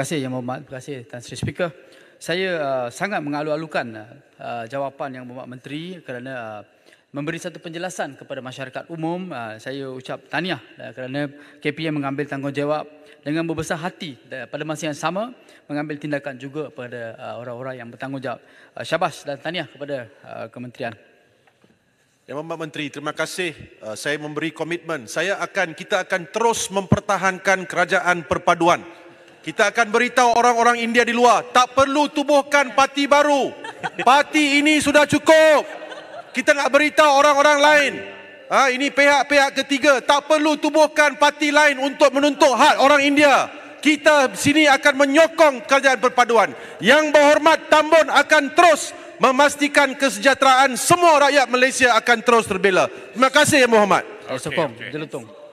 kasih Yang Berhormat. Terima kasih Tuan Sri Speaker. Saya uh, sangat mengalu-alukan uh, uh jawapan Yang Berhormat Menteri kerana uh, memberi satu penjelasan kepada masyarakat umum. Uh, saya ucap taniah uh, kerana KPM mengambil tanggungjawab dengan berbesar hati uh, pada masa yang sama mengambil tindakan juga kepada uh, orang-orang yang bertanggungjawab. Uh, syabas dan taniah kepada uh, kementerian. Yang Berhormat Menteri, terima kasih. Uh, saya memberi komitmen. Saya akan kita akan terus mempertahankan kerajaan perpaduan. Kita akan beritahu orang-orang India di luar, tak perlu tubuhkan parti baru. Parti ini sudah cukup. Kita nak beritahu orang-orang lain. Ha, ini pihak-pihak ketiga, tak perlu tubuhkan parti lain untuk menuntut hak orang India. Kita sini akan menyokong kerajaan perpaduan. Yang berhormat Tambun akan terus memastikan kesejahteraan semua rakyat Malaysia akan terus terbela. Terima kasih Yang Berhormat. Okay, okay.